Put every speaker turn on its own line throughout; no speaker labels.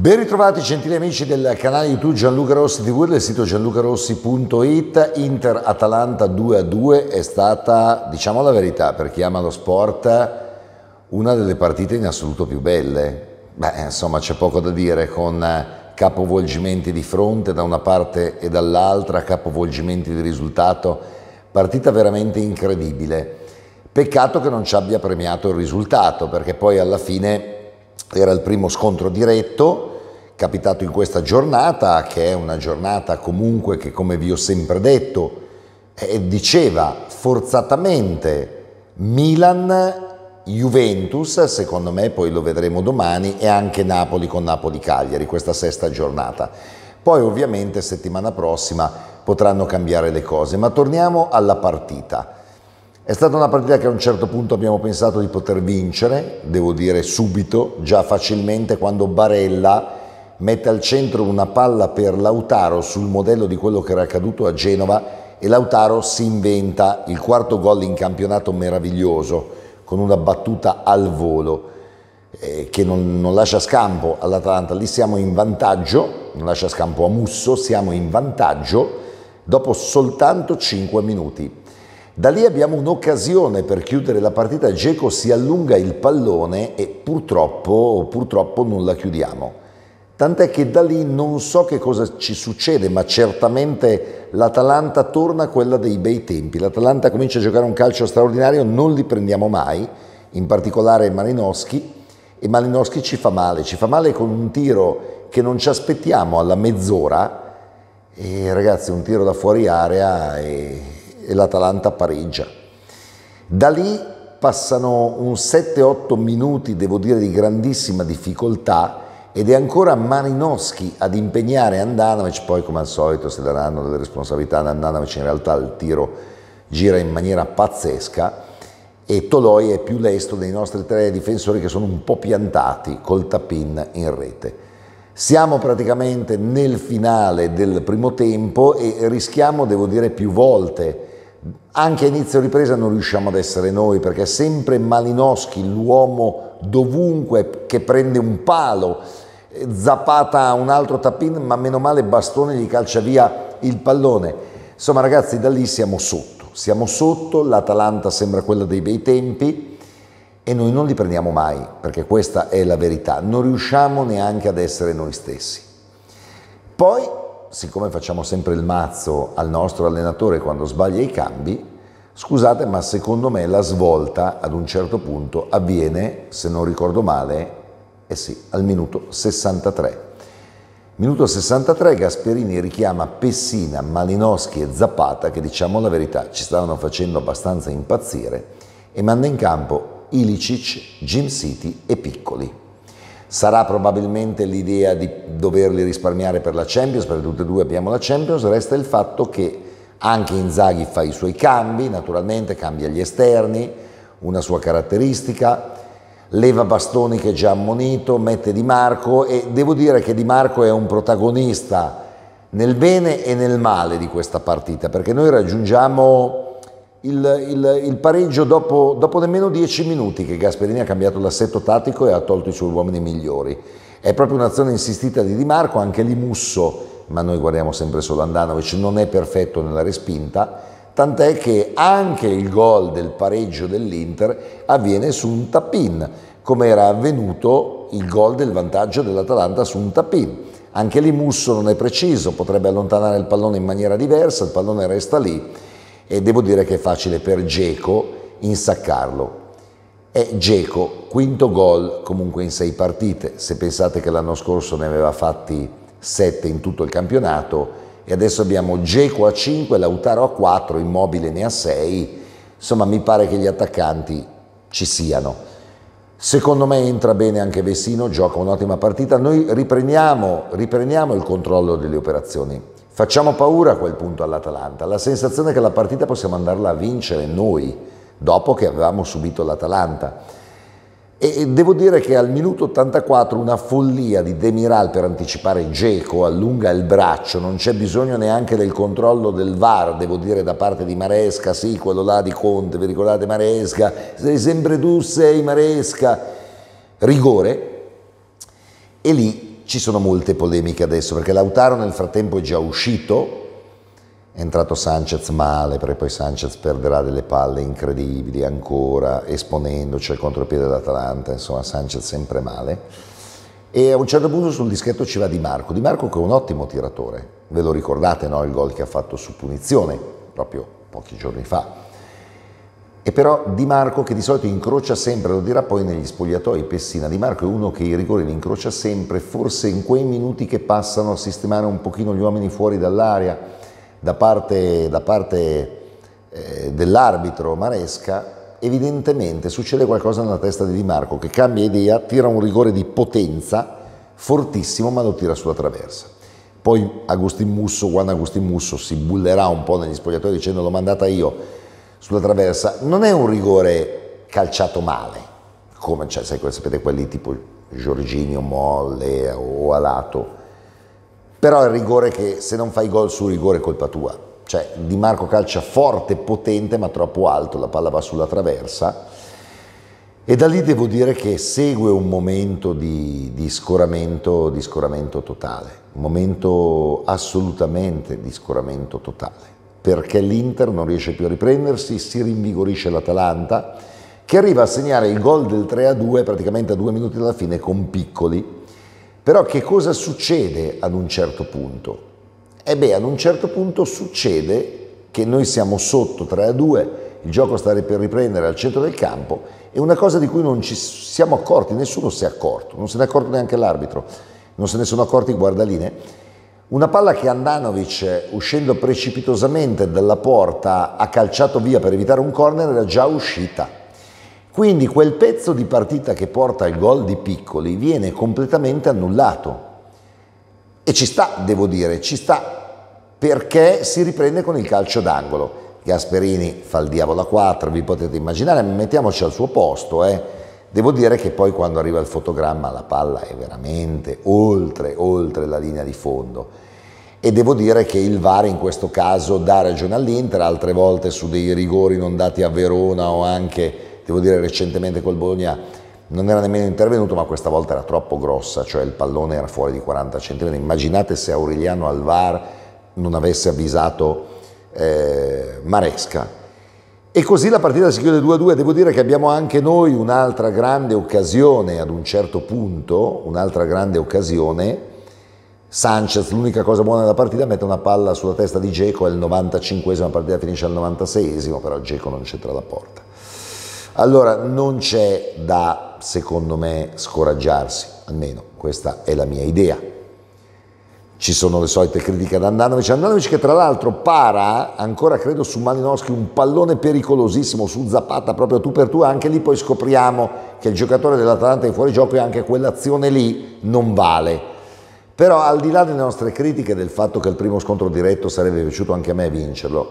Ben ritrovati gentili amici del canale YouTube Gianluca Rossi TV del sito gianlucarossi.it Inter Atalanta 2 2 è stata, diciamo la verità, per chi ama lo sport, una delle partite in assoluto più belle. Beh, insomma c'è poco da dire con capovolgimenti di fronte da una parte e dall'altra, capovolgimenti di risultato, partita veramente incredibile. Peccato che non ci abbia premiato il risultato perché poi alla fine era il primo scontro diretto capitato in questa giornata, che è una giornata comunque che, come vi ho sempre detto, eh, diceva forzatamente Milan, Juventus, secondo me poi lo vedremo domani, e anche Napoli con Napoli-Cagliari, questa sesta giornata. Poi ovviamente settimana prossima potranno cambiare le cose, ma torniamo alla partita. È stata una partita che a un certo punto abbiamo pensato di poter vincere, devo dire subito, già facilmente quando Barella mette al centro una palla per Lautaro sul modello di quello che era accaduto a Genova e Lautaro si inventa il quarto gol in campionato meraviglioso con una battuta al volo eh, che non, non lascia scampo all'Atalanta, lì siamo in vantaggio, non lascia scampo a Musso, siamo in vantaggio dopo soltanto 5 minuti. Da lì abbiamo un'occasione per chiudere la partita, Geco si allunga il pallone e purtroppo, purtroppo non la chiudiamo. Tant'è che da lì non so che cosa ci succede, ma certamente l'Atalanta torna a quella dei bei tempi. L'Atalanta comincia a giocare un calcio straordinario, non li prendiamo mai, in particolare Malinowski, e Malinowski ci fa male, ci fa male con un tiro che non ci aspettiamo alla mezz'ora, e ragazzi un tiro da fuori area e, e l'Atalanta pareggia. Da lì passano un 7-8 minuti, devo dire, di grandissima difficoltà, ed è ancora Malinowski ad impegnare Andanovic, poi come al solito si daranno delle responsabilità ad Andanovic in realtà il tiro gira in maniera pazzesca e Toloi è più lesto dei nostri tre difensori che sono un po' piantati col tapin in rete. Siamo praticamente nel finale del primo tempo e rischiamo, devo dire, più volte anche a inizio ripresa non riusciamo ad essere noi perché è sempre Malinowski l'uomo dovunque che prende un palo, eh, Zapata un altro tapin, ma meno male Bastone gli calcia via il pallone. Insomma ragazzi da lì siamo sotto, siamo sotto, l'Atalanta sembra quella dei bei tempi e noi non li prendiamo mai perché questa è la verità, non riusciamo neanche ad essere noi stessi. Poi siccome facciamo sempre il mazzo al nostro allenatore quando sbaglia i cambi, scusate ma secondo me la svolta ad un certo punto avviene, se non ricordo male, eh sì, al minuto 63. Minuto 63 Gasperini richiama Pessina, Malinowski e Zapata, che diciamo la verità ci stavano facendo abbastanza impazzire e manda in campo Ilicic, Jim City e Piccoli sarà probabilmente l'idea di doverli risparmiare per la Champions, perché tutte e due abbiamo la Champions, resta il fatto che anche Inzaghi fa i suoi cambi, naturalmente cambia gli esterni, una sua caratteristica, leva Bastoni che è già ammonito, mette Di Marco e devo dire che Di Marco è un protagonista nel bene e nel male di questa partita, perché noi raggiungiamo il, il, il pareggio dopo, dopo, nemmeno 10 minuti che Gasperini ha cambiato l'assetto tattico e ha tolto i suoi uomini migliori. È proprio un'azione insistita di Di Marco, anche lì Musso, ma noi guardiamo sempre solo Andanovic, non è perfetto nella respinta, tant'è che anche il gol del pareggio dell'Inter avviene su un tappin, come era avvenuto il gol del vantaggio dell'Atalanta su un tappin. Anche lì Musso non è preciso, potrebbe allontanare il pallone in maniera diversa, il pallone resta lì e devo dire che è facile per Geco insaccarlo. È Geco, quinto gol comunque in sei partite, se pensate che l'anno scorso ne aveva fatti sette in tutto il campionato e adesso abbiamo Geco a 5, Lautaro a 4, Immobile ne ha 6, insomma mi pare che gli attaccanti ci siano. Secondo me entra bene anche Vessino, gioca un'ottima partita. Noi riprendiamo, riprendiamo, il controllo delle operazioni. Facciamo paura a quel punto all'Atalanta, la sensazione che la partita possiamo andarla a vincere noi, dopo che avevamo subito l'Atalanta. E devo dire che al minuto 84 una follia di Demiral per anticipare Geco allunga il braccio, non c'è bisogno neanche del controllo del VAR, devo dire da parte di Maresca, sì, quello là di Conte, vi ricordate Maresca, sei sempre tu, sei Maresca, rigore. E lì ci sono molte polemiche adesso perché Lautaro nel frattempo è già uscito, è entrato Sanchez male perché poi Sanchez perderà delle palle incredibili ancora, esponendoci al contropiede dell'Atalanta, insomma Sanchez sempre male. E a un certo punto sul dischetto ci va Di Marco, Di Marco che è un ottimo tiratore, ve lo ricordate no? il gol che ha fatto su punizione proprio pochi giorni fa e però Di Marco che di solito incrocia sempre, lo dirà poi negli spogliatoi Pessina, Di Marco è uno che i rigori li incrocia sempre, forse in quei minuti che passano a sistemare un pochino gli uomini fuori dall'area da parte, da parte eh, dell'arbitro Maresca, evidentemente succede qualcosa nella testa di Di Marco che cambia idea, tira un rigore di potenza fortissimo ma lo tira sulla traversa. Poi Agustin Musso, Juan Agustin Musso si bullerà un po' negli spogliatoi dicendo l'ho mandata io, sulla traversa, non è un rigore calciato male, come cioè, sapete quelli tipo Giorginio molle o alato, però è il rigore che se non fai gol sul rigore è colpa tua, cioè Di Marco calcia forte, potente ma troppo alto, la palla va sulla traversa e da lì devo dire che segue un momento di, di, scoramento, di scoramento totale, un momento assolutamente di scoramento totale perché l'Inter non riesce più a riprendersi, si rinvigorisce l'Atalanta che arriva a segnare il gol del 3-2 praticamente a due minuti dalla fine con Piccoli. Però che cosa succede ad un certo punto? E eh beh, ad un certo punto succede che noi siamo sotto 3-2, il gioco sta per riprendere al centro del campo e una cosa di cui non ci siamo accorti, nessuno si è accorto, non se n'è accorto neanche l'arbitro, non se ne sono accorti i guardaline, una palla che Andanovic, uscendo precipitosamente dalla porta, ha calciato via per evitare un corner, era già uscita. Quindi quel pezzo di partita che porta al gol di Piccoli viene completamente annullato. E ci sta, devo dire, ci sta perché si riprende con il calcio d'angolo. Gasperini fa il diavolo a 4, vi potete immaginare, mettiamoci al suo posto, eh Devo dire che poi quando arriva il fotogramma la palla è veramente oltre, oltre la linea di fondo e devo dire che il VAR in questo caso dà ragione all'Inter, altre volte su dei rigori non dati a Verona o anche, devo dire recentemente col Bologna, non era nemmeno intervenuto ma questa volta era troppo grossa, cioè il pallone era fuori di 40 cm. Immaginate se Aureliano al VAR non avesse avvisato eh, Maresca e così la partita si chiude 2-2. Devo dire che abbiamo anche noi un'altra grande occasione ad un certo punto, un'altra grande occasione. Sanchez, l'unica cosa buona della partita, mette una palla sulla testa di Geco, è il 95esimo, la partita finisce al 96esimo, però Geco non c'entra la porta. Allora non c'è da, secondo me, scoraggiarsi, almeno questa è la mia idea ci sono le solite critiche ad Andanovic. Andanovic che tra l'altro para ancora credo su Malinowski un pallone pericolosissimo su Zapata proprio tu per tu, anche lì poi scopriamo che il giocatore dell'Atalanta è fuori gioco e anche quell'azione lì non vale. Però al di là delle nostre critiche del fatto che il primo scontro diretto sarebbe piaciuto anche a me vincerlo,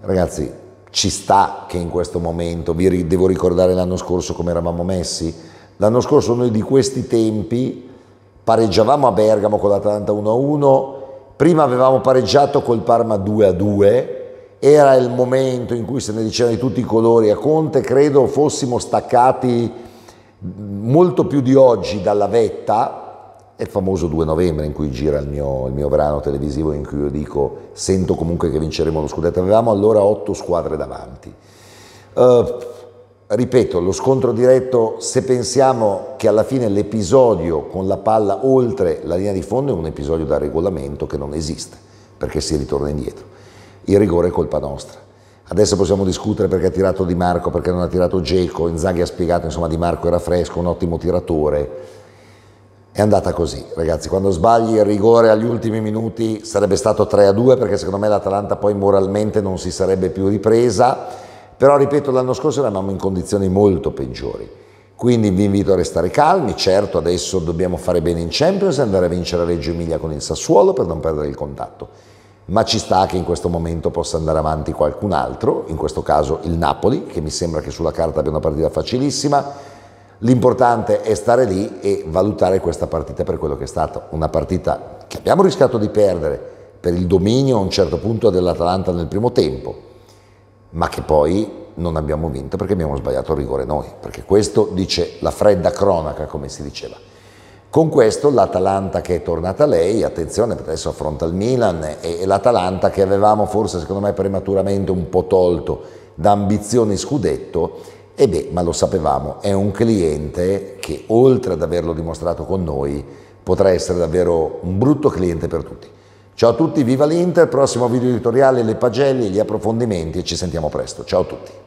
ragazzi ci sta che in questo momento, vi devo ricordare l'anno scorso come eravamo messi, l'anno scorso noi di questi tempi pareggiavamo a Bergamo con l'Atalanta 1-1, prima avevamo pareggiato col Parma 2-2, era il momento in cui se ne dicevano di tutti i colori a Conte, credo fossimo staccati mm, molto più di oggi dalla vetta, è il famoso 2 novembre in cui gira il mio, il mio brano televisivo in cui io dico sento comunque che vinceremo lo scudetto, avevamo allora 8 squadre davanti. Uh, ripeto, lo scontro diretto, se pensiamo che alla fine l'episodio con la palla oltre la linea di fondo è un episodio da regolamento che non esiste, perché si ritorna indietro. Il rigore è colpa nostra. Adesso possiamo discutere perché ha tirato Di Marco, perché non ha tirato Geco, Inzaghi ha spiegato, insomma Di Marco era fresco, un ottimo tiratore. È andata così, ragazzi, quando sbagli il rigore agli ultimi minuti sarebbe stato 3 a 2 perché secondo me l'Atalanta poi moralmente non si sarebbe più ripresa però ripeto l'anno scorso eravamo in condizioni molto peggiori, quindi vi invito a restare calmi, certo adesso dobbiamo fare bene in Champions e andare a vincere a Reggio Emilia con il Sassuolo per non perdere il contatto, ma ci sta che in questo momento possa andare avanti qualcun altro, in questo caso il Napoli, che mi sembra che sulla carta abbia una partita facilissima, L'importante è stare lì e valutare questa partita per quello che è stata. Una partita che abbiamo rischiato di perdere per il dominio a un certo punto dell'Atalanta nel primo tempo, ma che poi non abbiamo vinto perché abbiamo sbagliato il rigore noi, perché questo dice la fredda cronaca, come si diceva. Con questo l'Atalanta che è tornata lei, attenzione perché adesso affronta il Milan e, l'Atalanta che avevamo forse secondo me prematuramente un po' tolto da ambizioni scudetto, e beh, ma lo sapevamo, è un cliente che oltre ad averlo dimostrato con noi potrà essere davvero un brutto cliente per tutti. Ciao a tutti, viva l'Inter, prossimo video editoriale, le pagelle, gli approfondimenti e ci sentiamo presto. Ciao a tutti.